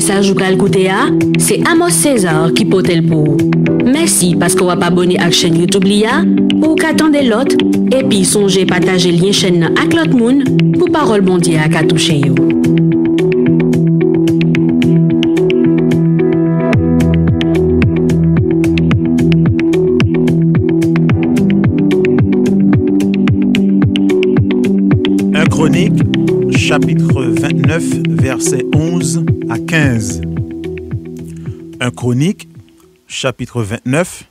ça ou pral koute a, c'est Amos Cesar ki pote pour. pou. Mersi paske wap abone ak chen YouTube li a, ou qu'attendez lot, et puis songez partager chen chaîne ak lot moun pou parol bondye ak atouche yo. Un chronique, chapitre 29, verset 11. Un kronik, chapitre 29,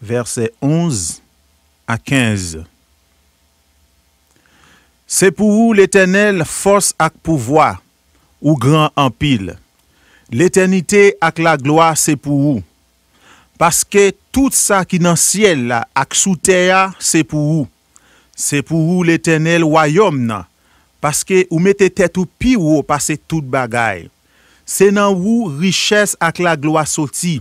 verset 11 a 15. Se pou ou l'Eternel fos ak pouvoi ou gran ampil? L'Eternite ak la gloa se pou ou? Paske tout sa ki nan siel ak sou teya se pou ou? Se pou ou l'Eternel wayom nan? Paske ou mette tet ou pi ou pase tout bagayl? Se nan wou riches ak la gloa soti,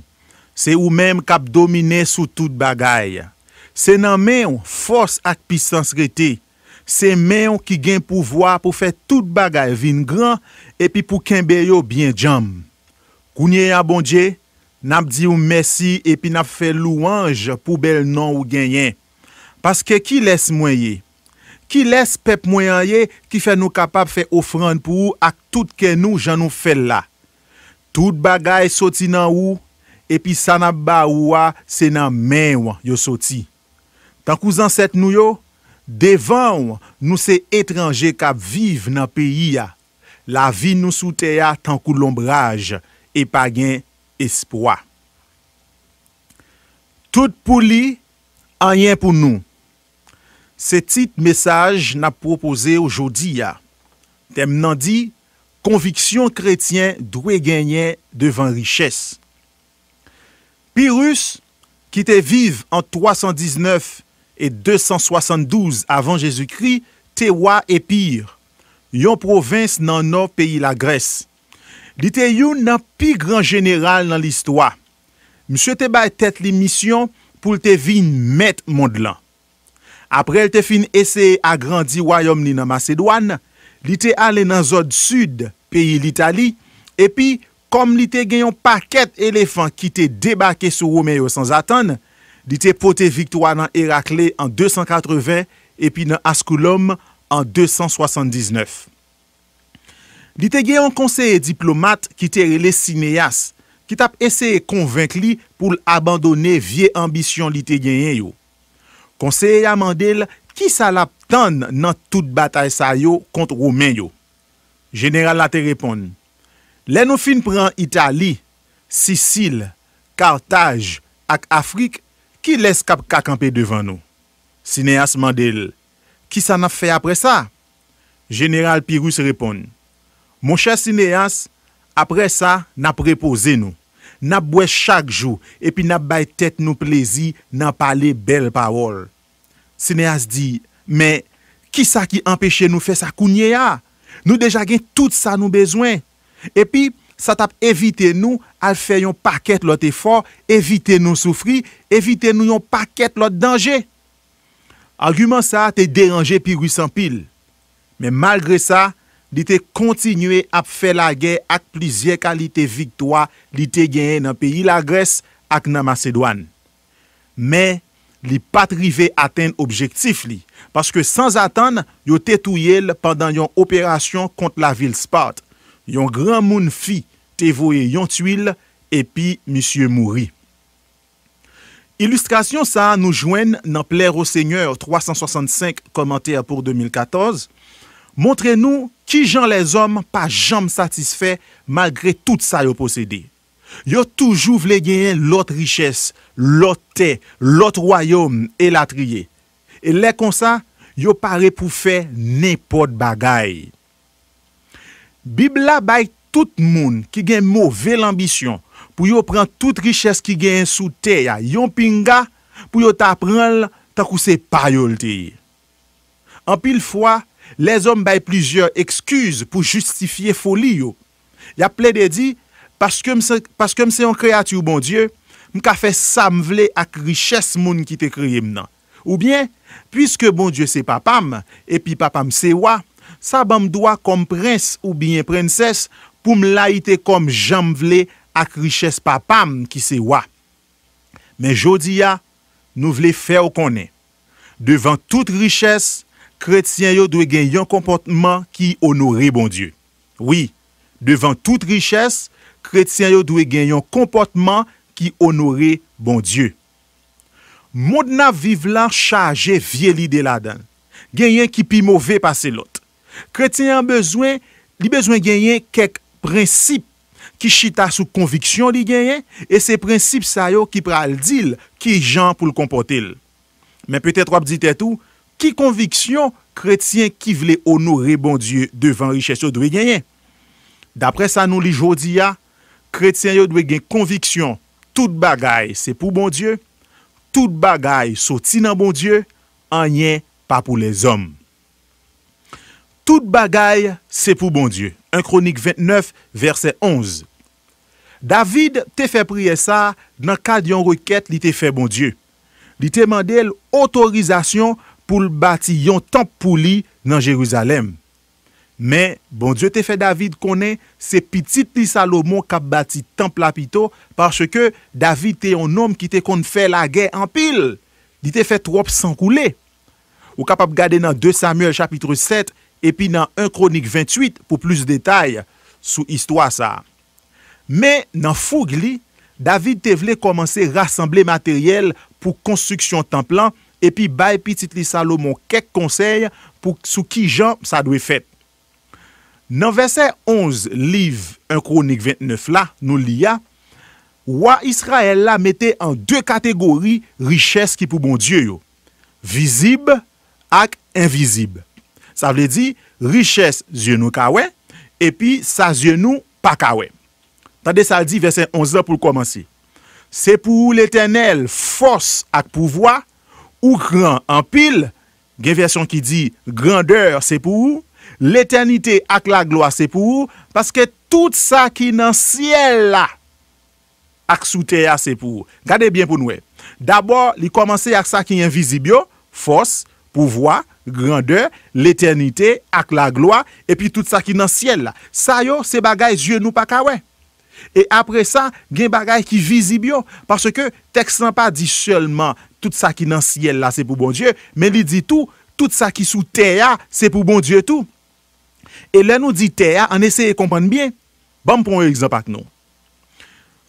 se wou menm kap domine sou tout bagay. Se nan menm fos ak pi sanskrete, se menm ki gen pouvwa pou fe tout bagay vin gran epi pou kenbeyo bin djam. Kounye yon bonje, nap di wou mesi epi nap fe louange pou bel non wou genyen. Paske ki les mwenye, ki les pep mwenye ki fe nou kapap fe ofran pou ak tout ke nou jan nou fel la. Tout bagay soti nan ou, epi sa nan ba ou a, se nan men ou yo soti. Tan kou zan set nou yo, devan ou nou se etranje kap viv nan peyi ya. La vi nou soute ya tan kou lombraj, e pa gen espwa. Tout pou li, an yen pou nou. Se tit mesaj nan propose ou jodi ya. Tem nan di... konviksyon kretyen dwe genyen devan riches. Pi rus, ki te vive an 319 e 272 avan Jezu Kri, te wa epir. Yon provins nan nou peyi la Gres. Li te yon nan pi gran general nan listwa. Mse te bay tet li misyon pou te vin met mondlan. Aprel te fin ese agrandi wayom li nan Macedwan, mse te bay tet li misyon pou te vin met mondlan. li te ale nan zode sud, peyi l'Italie, epi, kom li te genyon paket elefan ki te debake sou Romèyo sans atan, li te pote victoire nan Herakle en 280, epi nan Askoulom en 279. Li te genyon konseye diplomat ki te rele sineyas, ki tap eseye konvink li pou l'abandonne vie ambisyon li te genyen yo. Konseye ya mandel kipi, Ki sa laptan nan tout batay sa yo kont Roumen yo? General Laté repon. Le nou fin pran Itali, Sicil, Kartaj ak Afrik, ki les kap kakampe devan nou? Sineas Mandel. Ki sa na fe apre sa? General Pyrus repon. Mon chè Sineas, apre sa na prepose nou. Na bwe chak jou epi na bay tèt nou plezi nan pale bel pawol. Sine as di, men, ki sa ki empèche nou fè sa kounye ya? Nou deja gen tout sa nou bezwen. Epi, sa tap evite nou, al fè yon paket lot efor, evite nou soufri, evite nou yon paket lot denje. Argument sa, te deranje pi rwisampil. Men malgre sa, li te kontinue ap fè la gen ak plizye ka li te viktwa, li te genye nan peyi la Gres ak nan Macedwan. Men, li patrive aten objektif li, paske sans atan yo tetou yel pandan yon operasyon kont la vil spot. Yon gran moun fi te voye yon tuil epi misye mouri. Ilustrasyon sa nou jwen nan plèro seigneur 365 komantèr pou 2014. Montre nou ki jan les om pa jan m satisfe malgre tout sa yo posede. Yo toujou vle genyen lot riches, lot te, lot royom e latriye. E le konsan, yo pare pou fe nepot bagay. Bibla bay tout moun ki genye mouvel ambisyon pou yo pran tout riches ki genye sou te ya yonpinga pou yo ta pranl takouse payolte. An pil fwa, les om bay plizye ekskuz pou justifiye foli yo. Ya ple de di... paske mse yon kreati ou bon die, mka fe sa m vle ak riches moun ki te kriye m nan. Ou bien, pwiske bon die se papam, epi papam se waa, sa bam dwa kom prens ou bien prenses, pou m la ite kom jan m vle ak riches papam ki se waa. Men jodi ya, nou vle fe ou konen. Devan tout riches, kretien yo dwe gen yon kompontman ki onore bon die. Oui, devan tout riches, kretyen yo dwe genyon kompotman ki onore bon Diyo. Moun dna vive lan chaje vie li de la dan, genyon ki pi mouve pase lot. Kretyen an bezwen, li bezwen genyon kek prinsip ki chita sou konviksyon li genyon, e se prinsip sa yo ki pral dil ki jan pou l kompotil. Men pwete wap dit etou, ki konviksyon kretyen ki vle onore bon Diyo devan richesyo dwe genyon. Dapre sa nou li jodi ya, Kretyen yo dwe gen konviksyon, tout bagay se pou bon Diyo, tout bagay so ti nan bon Diyo, an yen pa pou les om. Tout bagay se pou bon Diyo. Un kronik 29, verse 11. David te fe priye sa nan kade yon roket li te fe bon Diyo. Li te mandel otorizasyon pou l bati yon temp pou li nan Jeruzalem. Men, bon die te fe David konen, se pitit li Salomon kap bati temple apito pache ke David te yon nom ki te kon fe la gey anpil. Li te fe trop san koule. Ou kap ap gade nan 2 Samuel chapitre 7 epi nan 1 Kronik 28 pou plus detay sou istwa sa. Men, nan foug li, David te vle komanse rassemble materyel pou konstruksyon temple an epi bay pitit li Salomon kek konsey pou sou ki jan sa dwe fet. Nan verset 11 liv, un kronik 29 la, nou liya, wwa Israel la mette an de kategori riches ki pou bon Diyo yo. Vizib ak invizib. Sa vle di, riches zyenou kawen, epi sa zyenou pa kawen. Tade sa di verset 11 la pou l komansi. Se pou ou l etenel fos ak pouvoa, ou gran an pil, gen versyon ki di grandeur se pou ou, L'éternité ak la gloa se pou ou, paske tout sa ki nan siel la ak sou teya se pou ou. Gade bien pou noue. D'abord, li komanse ak sa ki yon vizibyo, fos, pouvoi, grandeur, l'éternité ak la gloa, epi tout sa ki nan siel la. Sa yo, se bagay, je nou pa kawen. E apre sa, gen bagay ki vizibyo, paske tek san pa di chelman, tout sa ki nan siel la se pou bon dieu, men li di tou, tout sa ki sou teya se pou bon dieu tou. E lè nou di tè ya, an esè yè kompènne byen. Bon, mpon yè eksempak nou.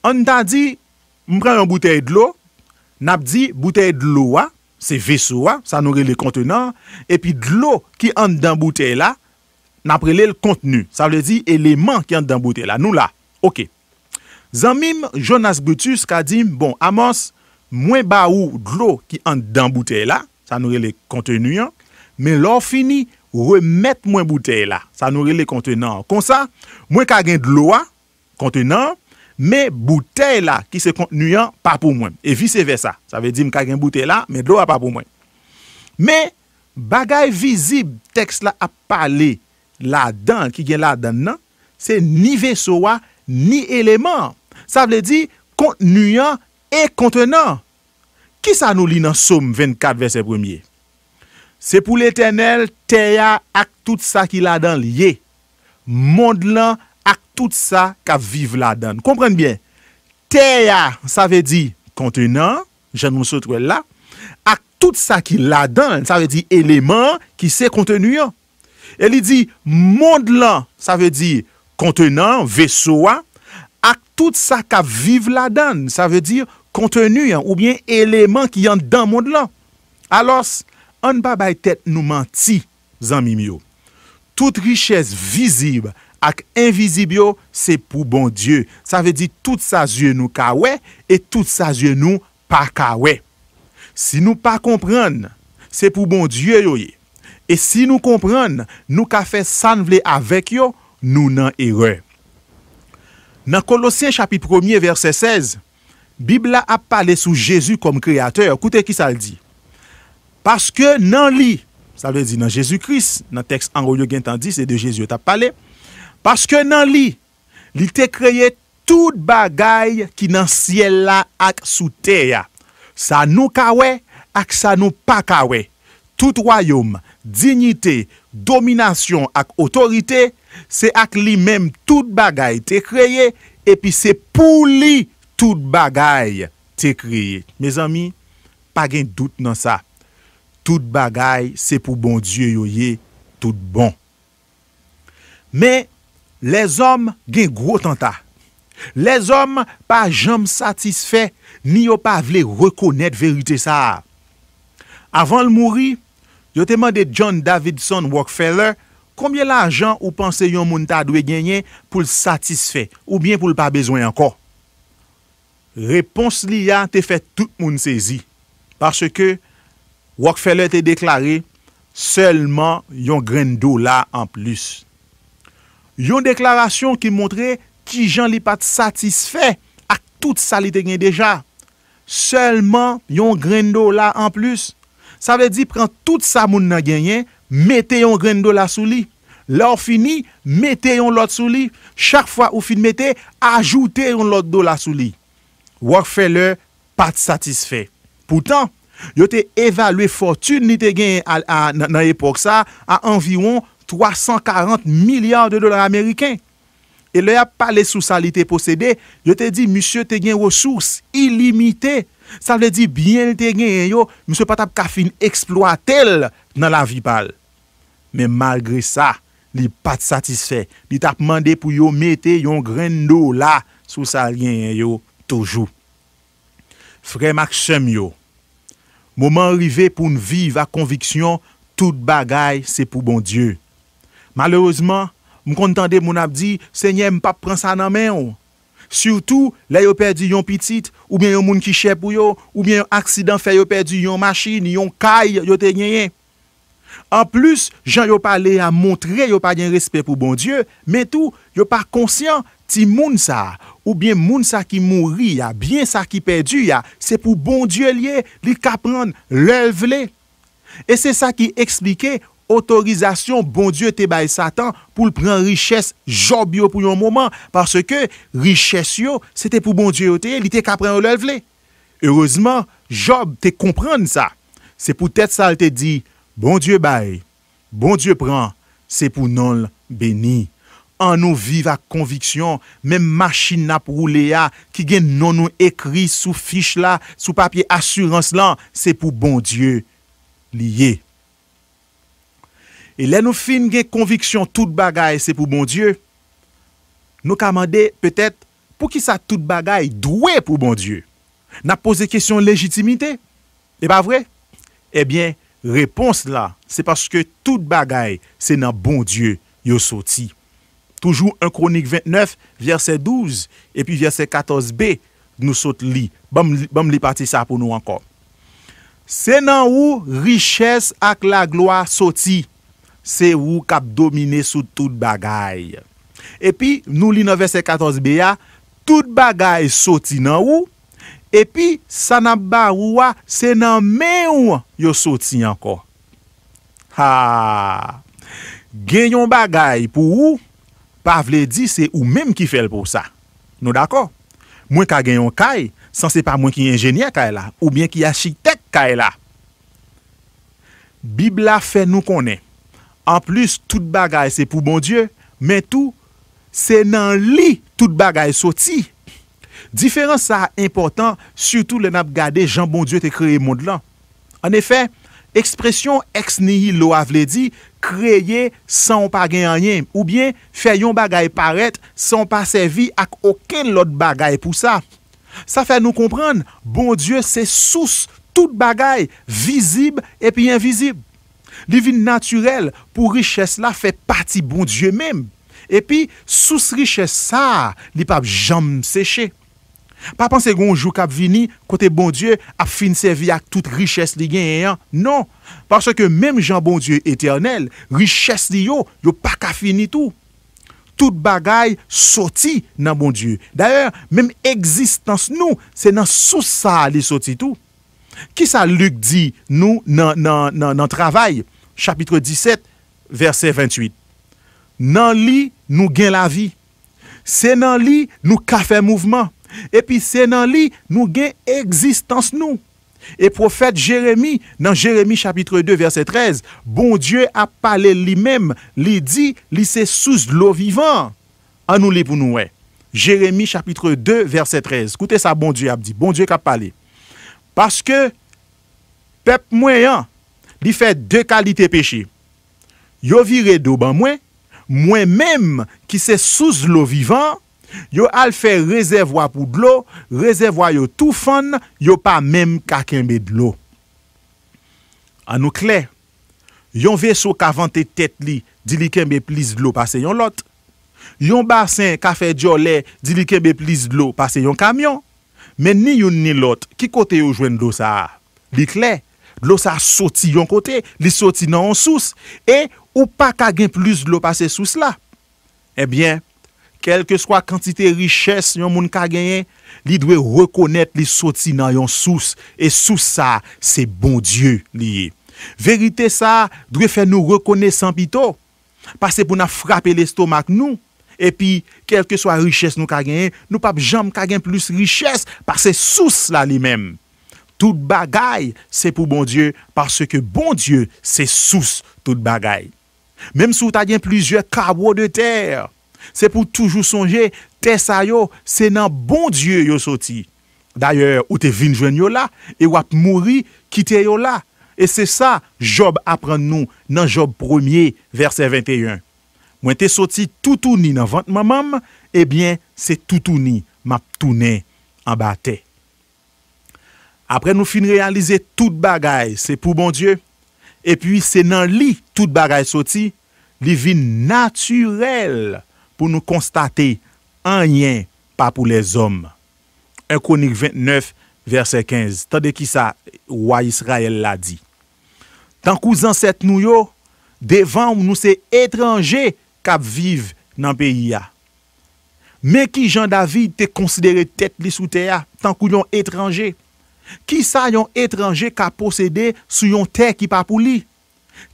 An ta di, mpren yon boutei d'lou, nap di, boutei d'lou wa, se vesou wa, sa nou re le kontenan, epi d'lou ki ant d'an boutei la, nap re lè l'kontenu. Sa wè di, eleman ki ant d'an boutei la. Nou la, ok. Zanmim Jonas Betus ka di, bon, amos, mwen ba ou d'lou ki ant d'an boutei la, sa nou re lè kontenu yan, men lò fini, remet mwen boute la, sa nou re le kontenant. Kon sa, mwen kagen dloa, kontenant, men boute la ki se kontenuyan, pa pou mwen. E vi se ve sa. Sa ve di m kagen boute la, men dloa pa pou mwen. Men, bagay vizib tekst non, la ap pale la dan, ki gen la dan nan, se ni ve soa, ni eleman. Sa vle di, kontenuyan e kontenant. Ki sa nou li nan soum 24 verse 1e? Se pou l'Eternel, teya ak tout sa ki la dan liye. Mondlan ak tout sa ka vive la dan. Komprende bien. Teya, sa ve di kontenan, jen monsotwe la. Ak tout sa ki la dan, sa ve di eleman ki se kontenuyon. El li di, mondlan, sa ve di kontenan, vesowa. Ak tout sa ka vive la dan, sa ve di kontenuyon. Ou bien, eleman ki yon dan mondlan. Alos, An ba bay tèt nou manti, zanmim yo. Tout richèz vizib ak invizib yo, se pou bon Diyo. Sa ve di tout sa zye nou ka we, e tout sa zye nou pa ka we. Si nou pa komprèn, se pou bon Diyo yo ye. E si nou komprèn, nou ka fè san vle avèk yo, nou nan erè. Nan kolosyen chapi 1 versè 16, Bibla ap pale sou Jezu kom kreatèr, koute ki sa l di. Paske nan li, sa lè di nan Jésus-Christ, nan tekst an royo gen tan di, se de Jésus ta pale. Paske nan li, li te kreye tout bagay ki nan siel la ak sou te ya. Sa nou kawe ak sa nou pa kawe. Tout rayom, dignite, dominasyon ak otorite, se ak li menm tout bagay te kreye. E pi se pou li tout bagay te kreye. Me zami, pa gen dout nan sa. tout bagay, se pou bon die yo ye, tout bon. Me, le zom gen gro tenta. Le zom pa jom satisfe, ni yo pa vle rekonet verite sa. Avan l mouri, yo teman de John Davidson Rockefeller, koumye la jan ou panse yon moun ta dwe genye pou l satisfe, ou bien pou l pa bezwen anko. Repons li ya te fet tout moun sezi, parce ke Wakfele te deklari, selman yon gren do la an plus. Yon deklarasyon ki montre, ki jan li pat satisfe, ak tout sa li te gen deja. Selman yon gren do la an plus. Sa ve di, pren tout sa moun nan genyen, mete yon gren do la sou li. La ou fini, mete yon lot sou li. Chak fwa ou fin mete, ajoute yon lot do la sou li. Wakfele pat satisfe. Poutan, Yo te evalwe fortune ni te gen nan epok sa a anviron 340 milyard de dolar Ameriken. E le ap pale sou sa li te posede, yo te di, msye te gen wosous ilimite. Sa le di, bien te gen yo, msye patap kafin eksploatel nan la vipal. Men malgre sa, li pat satisfe. Li tap mande pou yo mette yon gren do la sou sa li gen yo toujou. Frey Maxem yo, Mouman rive pou n'vive a konviksyon, tout bagay se pou bon Diyo. Malerozman, m kontande moun ap di, se nye m pap pran sa nan men ou. Surtou, la yo perdi yon pitit, oubyen yon moun ki chep ouyo, oubyen yon aksidan fe yo perdi yon machin, yon kay, yote nyeye. An plus, jan yo pa le a montre, yo pa yon respe pou bon Diyo, men tou, yo pa konsyon. Ti moun sa, oubyen moun sa ki mouri ya, byen sa ki pedu ya, se pou bon dieu liye, li ka pran lel vle. E se sa ki eksplike, otorizasyon bon dieu te bay satan, pou l pran riches Job yo pou yon mouman, parce ke riches yo, se te pou bon dieu te ye, li te ka pran lel vle. Erozman, Job te kompran sa. Se pou tet sa l te di, bon dieu bay, bon dieu pran, se pou non l beni. An nou vive ak konviksyon, menm machin nap roule ya, ki gen non nou ekri sou fich la, sou papye asurans lan, se pou bon die liye. E le nou fin gen konviksyon tout bagay se pou bon die, nou kamande, petet, pou ki sa tout bagay dwe pou bon die? Na pose kesyon legitimite? E ba vre? Ebyen, repons la, se paske tout bagay se nan bon die yo soti. Toujou un kronik 29, verset 12, epi verset 14b, nou sote li. Bam li pati sa pou nou anko. Se nan ou, riches ak la gloa sote. Se ou kap domine sou tout bagay. Epi nou li nan verset 14b ya, tout bagay sote nan ou, epi sanab ba ou a, se nan men ou yo sote yonko. Ha! Genyon bagay pou ou, pa vle di se ou menm ki fel pou sa. Nou dako? Mwen ka genyon kaj, san se pa mwen ki enjenye kaj la, ou mwen ki yachitek kaj la. Bibla fe nou konen. An plus, tout bagay se pou bon dieu, men tou, se nan li tout bagay so ti. Diferens sa important, sutou le nap gade jan bon dieu te kreye moun lan. An efe, ekspresyon eksnihi lo a vle di, kreye san pa genyanyen ou bien fè yon bagay paret san pa sevi ak oken lot bagay pou sa. Sa fè nou kompran, bon Diyo se sous tout bagay, vizib epi yon vizib. Li vin naturel pou riches la fè pati bon Diyo mem. E pi sous riches sa li pa jom seche. Pa panse goun jou kap vini, kote bon die ap fin se vi ak tout riches li gen yon. Non, parce ke menm jan bon die eternel, riches li yo, yo pa kafini tou. Tout bagay soti nan bon die. Dayer, menm egzistans nou, se nan sou sa li soti tou. Ki sa luk di nou nan travay? Chapitre 17, verset 28. Nan li nou gen la vi. Se nan li nou kafen mouvman. Epi senan li nou gen eksistans nou E profet Jeremie Nan Jeremie chapitre 2 verse 13 Bon die ap pale li mem Li di li se sous lo vivant Anou li pou nou we Jeremie chapitre 2 verse 13 Koute sa bon die ap di Bon die kap pale Paske pep mwen yan Li fe de kalite peche Yo vire do ban mwen Mwen mem ki se sous lo vivant Yo al fe rezervwa pou dlo, rezervwa yo tou fon, yo pa menm kakenbe dlo. Anou kle, yon vesou ka vante tet li, di li kenbe plis dlo pase yon lot. Yon basen ka fe diyo le, di li kenbe plis dlo pase yon kamyon. Men ni yon ni lot, ki kote yo jwen dlo sa? Dli kle, dlo sa soti yon kote, li soti nan yon sous, e ou pa kakenbe plis dlo pase sous la. Ebyen, eh kelke swa kantite riches yon moun kageyen, li dwe rekonet li soti nan yon sous, e sous sa, se bon dieu liye. Verite sa, dwe fe nou rekone san pito, pa se pou na frape l'estomak nou, e pi, kelke swa riches nou kageyen, nou pap jamb kageyen plus riches, pa se sous la li men. Tout bagay, se pou bon dieu, pa se ke bon dieu, se sous tout bagay. Mem sou ta gen plizye kawo de terre, Se pou toujou sonje, te sa yo, se nan bon die yo soti. Daye, ou te vin jwen yo la, e wap mouri kite yo la. E se sa, Job apren nou nan Job 1, verset 21. Mwen te soti toutouni nan vant mamam, ebyen se toutouni map toutouni anbate. Apre nou fin realize tout bagay, se pou bon die. Epyi se nan li tout bagay soti, li vin naturel. pou nou konstate anyen pa pou les om. Ekonik 29, verset 15. Tade ki sa waj Israel la di. Tankou zanset nou yo, devan mou nou se etranje kap vive nan peyi ya. Men ki Jean David te konsidere tet li sou te ya, tankou yon etranje? Ki sa yon etranje kap posede su yon te ki pa pou li?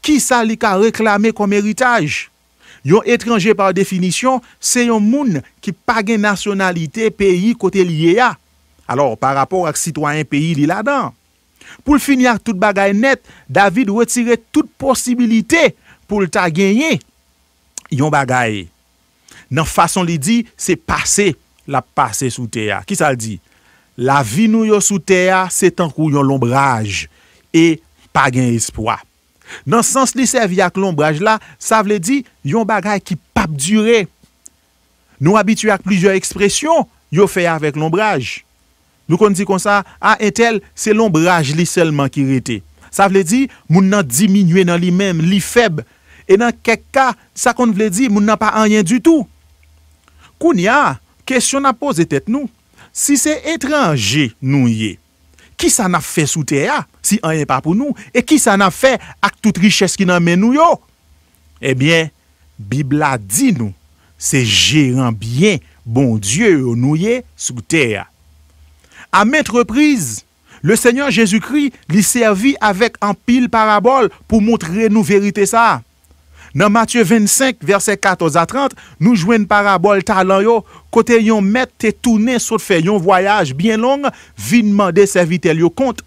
Ki sa li kap reklame kom eritage? Yon etranje par definisyon, se yon moun ki pa gen nasyonalite peyi kote liye ya. Alors, par rapor ak sitwanyen peyi li la dan. Poul finyak tout bagay net, David wetire tout posibilite pou lta genye yon bagay. Nan fason li di, se pase la pase sou teya. Ki sa li di? La vi nou yo sou teya, se tankou yon lombraj e pa gen espoa. Nan sens li servye ak l'ombrage la, sa vle di yon bagay ki pap dure. Nou abitue ak plizye ekspresyon, yo feye avèk l'ombrage. Nou kon di kon sa, a entel, se l'ombrage li selman ki rete. Sa vle di, moun nan diminwe nan li menm, li feb. E nan kek ka, sa kon vle di, moun nan pa anyen du tou. Koun ya, kesyon apose tet nou. Si se etranje nou ye. Ki sa na fe sou teya si an e pa pou nou? E ki sa na fe ak tout riches ki nan men nou yo? Ebyen, Bibla di nou, se je ran bien bon die ou nou ye sou teya. A men treprise, le Seigneur Jezoukri li servi avek an pil parabol pou montre nou verite sa. Nan Matye 25, verset 14-30, nou jwen parabol talan yo, kote yon met te toune sot fe yon voyaj bien long, vinman de servite yo kont.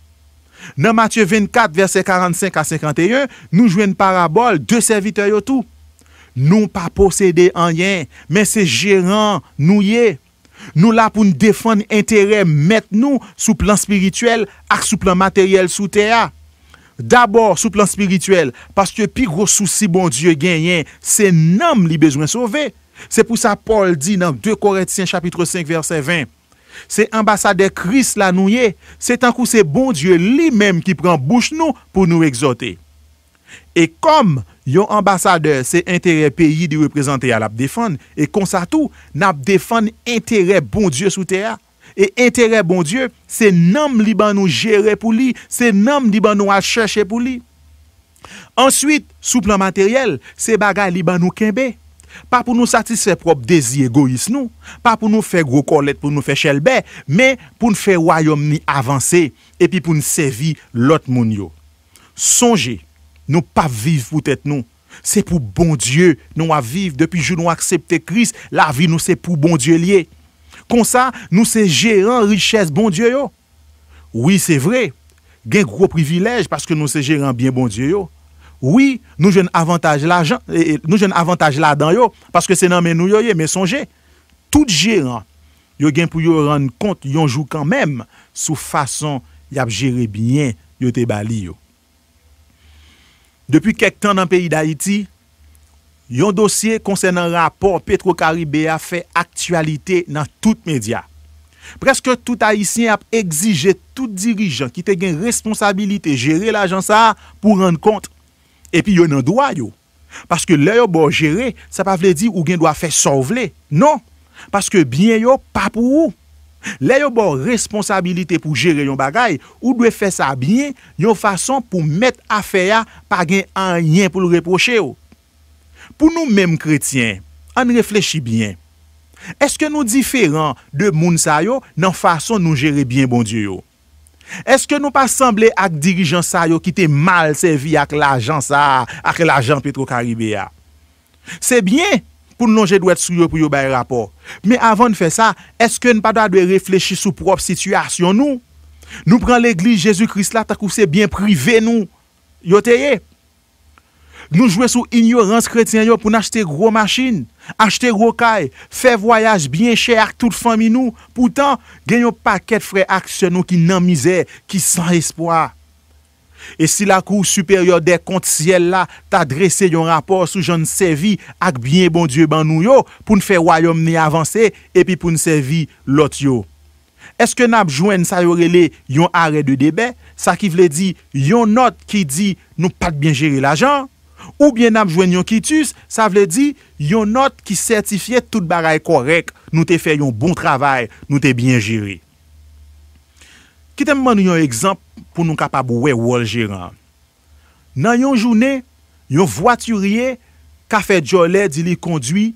Nan Matye 24, verset 45-51, nou jwen parabol de servite yo tou. Nou pa posede an yen, men se jiran nou ye. Nou la pou n defan n entere met nou sou plan spirituel ak sou plan materiel sou teya. D'abord, sou plan spirituel, paske pi gros sou si bon dieu genyen, se nanm li bezwen sove. Se pou sa Paul di nan 2 Koret 5 chapitre 5 verse 20, se ambasade Chris la nouye, se tankou se bon dieu li menm ki pran bouche nou pou nou exote. E kom yon ambasade se entere peyi di reprezentaya la ap defan, e konsa tou na ap defan entere bon dieu sou teya, E entere bon dieu, se nanm li ban nou jere pou li, se nanm li ban nou a chache pou li. Ensuite, souplant materiel, se bagay li ban nou kenbe. Pa pou nou satisfe prop dezi egois nou, pa pou nou fe gro kolet pou nou fe chelbe, men pou nou fe wayom ni avanse, epi pou nou sevi lot moun yo. Sonje, nou pa vive pou tete nou, se pou bon dieu nou a vive, depi jou nou aksepte kris, la vi nou se pou bon dieu liye. Kon sa, nou se jèran richèz bon diyo yo. Oui, se vre, gen kou privilèj paske nou se jèran bien bon diyo yo. Oui, nou jèn avantage la dan eh, eh, yo, paske se nan men nou yo yo, men son jè. Tout jèran, yo gen pou yo ran kont, yon jou kan men, sou fason yap jère bien yo te bali yo. Depi kek tan nan peyi da Iti, Yon dosye konsen nan rapor Petro Karib be a fe aktualite nan tout medya. Preske tout Aisyen ap exige tout dirijan ki te gen responsabilite jere l'agenca pou rende kontre. Epi yo nan dwa yo. Paske le yo bo jere, sa pa vle di ou gen do a fe sorvle. Non, paske bien yo, pa pou ou. Le yo bo responsabilite pou jere yon bagay, ou dwe fe sa bien, yon fason pou met afe ya pa gen an yen pou l'reproche yo. Pou nou mèm kretien, an reflechi byen. Eske nou diferan de moun sa yo nan fason nou jere byen bon die yo? Eske nou pa semble ak dirijan sa yo ki te mal se vi ak l'ajan sa, ak l'ajan Petro Karibé ya? Se byen pou nou lonje dwe sou yo pou yo baye rapor. Me avan nou fe sa, eske nou pa dwa dwe reflechi sou prop situasyon nou? Nou pran l'eglise Jezou Krist la takou se byen prive nou? Yo teye? Nou jwè sou ignorans kreten yo pou n'achete gro machin, achete gro kay, fè voyaj byen chè ak tout fami nou, pou tan genyo paket fre ak se nou ki nan mizè, ki san espoa. E si la kou superior de kontisyel la ta dresse yon rapor sou joun sevi ak byen bon die ban nou yo, pou n'fè wayom ni avanse, epi pou n'sevi lot yo. Eske nap jwen sa yorele yon are de debè? Sa ki vle di, yon not ki di nou pat byen jiri la janj? Ou byen nan mjwen yon kitus, sa vle di yon not ki sertifye tout baray korek nou te fe yon bon travay nou te bien jiri. Kitem man yon ekzamp pou nou kapab wè wòl jiran. Nan yon jounen, yon vwatyurye, kafe jolè di li kondwi,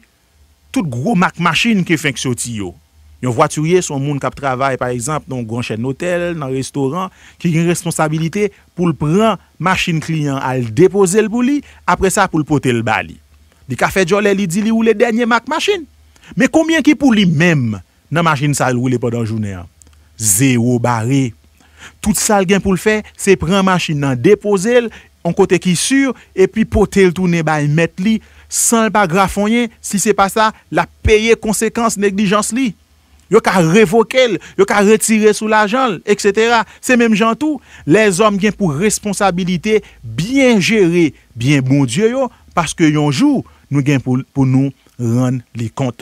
tout gro mak machine ki fèk soti yo. Yon vwaturye, son moun kap travay, par exemple, donk gwen chen notel, nan restoran, ki yon responsabilite pou l pran machin kliyan al depoze l pou li, apre sa pou l pote l bali. Di kafe jole li di li ou le denye mak machin? Me koumyen ki pou li menm nan machin sal wile pa dan jounen? Zeo bare. Tout sal gen pou l fe, se pran machin nan depoze l, an kote ki sur, epi pote l tou ne bal met li, san l pa graf fonyen, si se pa sa, la peye konsekans neglijans li. Yo ka revokel, yo ka retire sou la janl, etc. Se menm jan tou, les om gen pou responsabilite, bien jere, bien bon die yo, paske yon jou, nou gen pou nou ren li kont.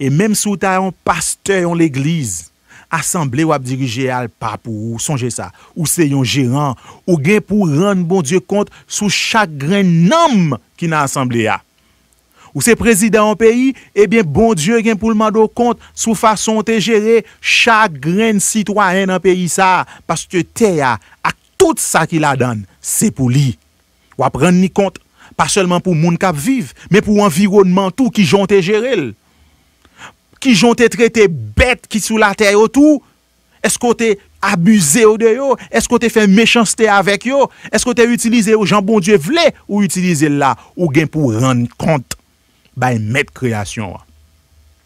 E menm sou ta yon paste yon l'eglize, asemble wap dirije al pap ou sonje sa, ou se yon jiran, ou gen pou ren bon die kont sou chak gren nam ki nan asemble ya. Ou se prezident an peyi, ebyen eh bon dieu gen pou lman do kont sou fason te jere chak gren sitwa en an peyi sa. Paske te a, ak tout sa ki la dan, se pou li. Ou ap ren ni kont, pa selman pou moun kap viv, men pou environman tou ki jon te jere l. Ki jon te trete bet ki sou la te yo tou. Esko te abuze yo de yo? Esko te fe mechanste avek yo? Esko te utilize yo jan bon dieu vle ou utilize la ou gen pou ren kont? ba y met kreasyon wa.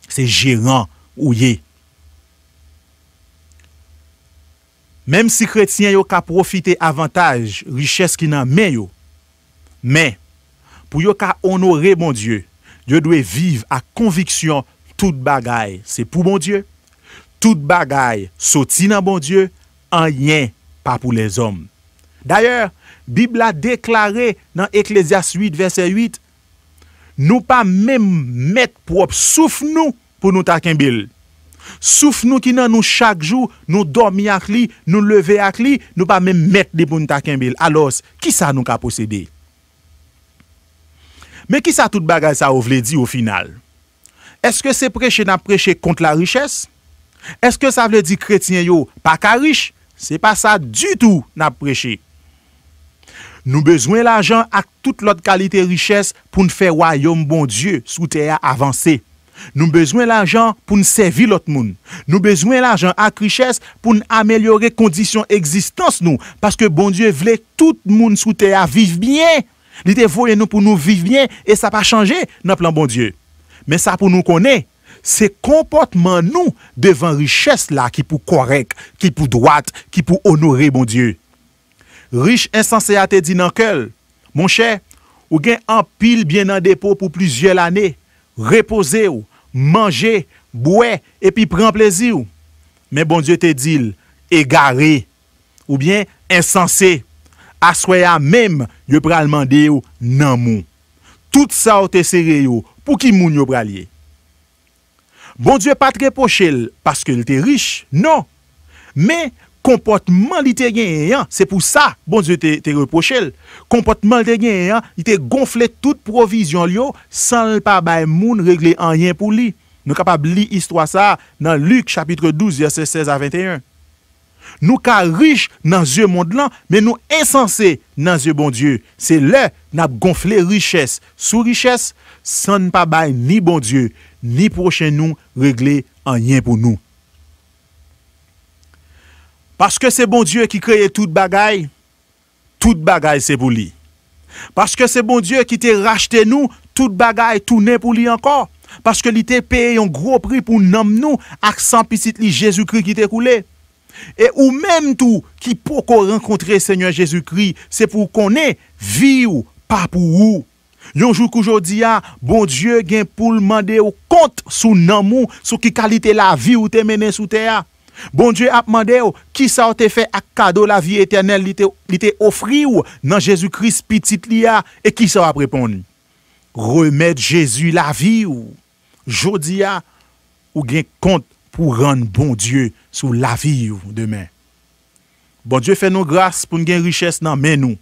Se jiran ou ye. Mem si kretien yo ka profite avantaj, riches ki nan men yo, men, pou yo ka onore bon Diyo, yo dwe vive a konviksyon tout bagay. Se pou bon Diyo, tout bagay soti nan bon Diyo, an yen pa pou les om. D'ayor, Bib la deklare nan Eklezias 8 verset 8, Nou pa mèm mèt prop, souf nou pou nou taken bil. Souf nou ki nan nou chak jou, nou dormi ak li, nou leve ak li, nou pa mèm mèt de pou nou taken bil. Alos, ki sa nou ka posede? Mè ki sa tout bagaj sa ou vle di ou final? Eske se preche nan preche kont la riches? Eske sa vle di kretien yo pa ka riche? Se pa sa du tou nan preche. Nou bezwen l'ajan ak tout lot kalite riches pou nou fewayom bon Diyo sou teya avanse. Nou bezwen l'ajan pou nou sevi lot moun. Nou bezwen l'ajan ak riches pou nou amelyore kondisyon egzistans nou. Paske bon Diyo vle tout moun sou teya vive bien. Li te voye nou pou nou vive bien e sa pa chanje nan plan bon Diyo. Men sa pou nou kone, se kompotman nou devan riches la ki pou korek, ki pou dwat, ki pou onore bon Diyo. Rich insense a te di nan kel. Mon chè, ou gen an pil bien nan depo pou plizye l anè. Repose ou, manje, bouè, epi pren plezi ou. Men bon die te dil, e gare, ou bien insense, aswe ya mem yo pralman de ou nan moun. Tout sa ou te sere yo pou ki moun yo pralye. Bon die pa trepo chèl paske l te rich, nan. Men, kompotman li te gen yon, se pou sa bon die te reprochel. Kompotman li te gen yon, li te gonfle tout provizyon li yo, san l pa bay moun regle an yon pou li. Nou kapab li istwa sa nan Luke chapitre 12, verset 16 a 21. Nou ka rich nan zye mond lan, men nou ensanse nan zye bon die. Se le nan gonfle riches, sou riches, san l pa bay ni bon die, ni proche nou regle an yon pou nou. Paske se bon Diyo ki kreye tout bagay, tout bagay se pou li. Paske se bon Diyo ki te rachete nou, tout bagay tou ne pou li ankor. Paske li te peye yon gro pri pou nam nou ak sampisit li Jezoukri ki te kou le. E ou men tou ki poko renkontre Seigneur Jezoukri, se pou konen vi ou pa pou ou. Yon jou kou jodi a, bon Diyo gen pou mande ou kont sou nam nou sou ki kalite la vi ou te mene sou te a. Bon Diyo ap mande ou, ki sa ou te fe ak kado la vi etenel li te ofri ou nan Jezou Kris pitit li a? E ki sa ou ap repon? Remet Jezou la vi ou, jodi a ou gen kont pou ran bon Diyo sou la vi ou demen. Bon Diyo fe nou gras pou ngen riches nan men nou.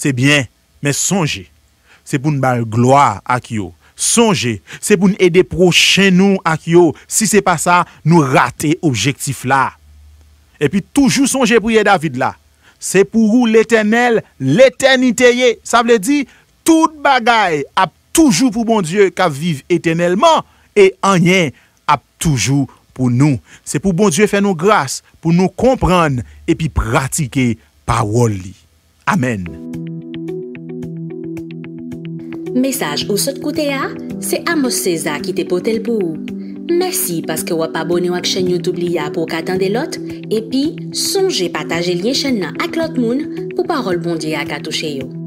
Se bien, men sonje. Se pou nbal gloa ak yo. Sonje, se pou nou ede prochen nou ak yo Si se pa sa, nou rate objektif la E pi toujou sonje pou ye David la Se pou ou l'eternel, l'eterniteye Sa vle di, tout bagay ap toujou pou bon Dieu Ka vive eternelman E anyen ap toujou pou nou Se pou bon Dieu fè nou gras Pou nou kompran E pi pratike paroli Amen Mesaj ou sot koute ya, se Amos Cezak ite potel pou. Mersi paske wap abone wak chen yot oubli ya pou katan de lot, epi sonje pataje lye chen nan ak lot moun pou parol bondye ak ato cheyo.